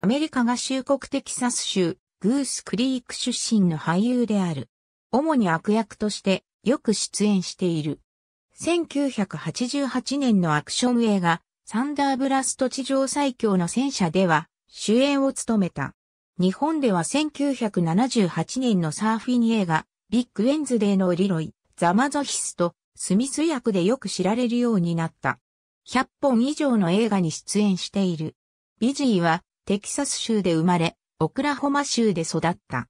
アメリカ合衆国テキサス州、グースクリーク出身の俳優である。主に悪役としてよく出演している。1988年のアクション映画、サンダーブラスト地上最強の戦車では主演を務めた。日本では1978年のサーフィン映画、ビッグウェンズデーのリロイ、ザマゾヒスト、スミス役でよく知られるようになった。100本以上の映画に出演している。ビジーはテキサス州で生まれ、オクラホマ州で育った。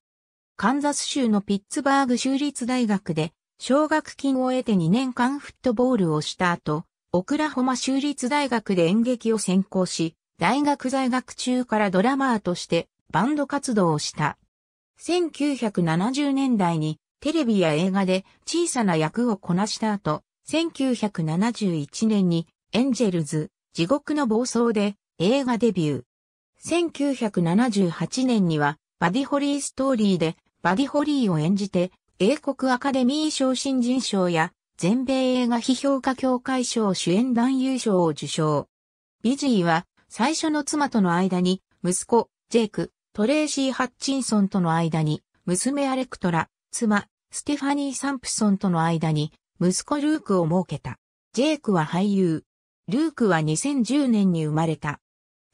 カンザス州のピッツバーグ州立大学で、奨学金を得て2年間フットボールをした後、オクラホマ州立大学で演劇を専攻し、大学在学中からドラマーとしてバンド活動をした。1970年代にテレビや映画で小さな役をこなした後、1971年にエンジェルズ、地獄の暴走で映画デビュー。1978年には、バディホリーストーリーで、バディホリーを演じて、英国アカデミー賞新人賞や、全米映画批評家協会賞主演男優賞を受賞。ビジーは、最初の妻との間に、息子、ジェイク、トレーシー・ハッチンソンとの間に、娘アレクトラ、妻、ステファニー・サンプソンとの間に、息子ルークを設けた。ジェイクは俳優。ルークは2010年に生まれた。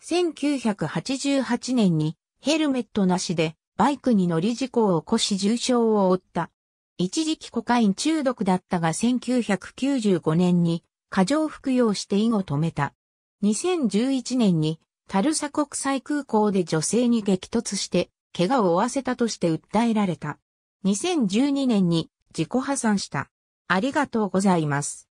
1988年にヘルメットなしでバイクに乗り事故を起こし重傷を負った。一時期コカイン中毒だったが1995年に過剰服用して以後止めた。2011年にタルサ国際空港で女性に激突して怪我を負わせたとして訴えられた。2012年に自己破産した。ありがとうございます。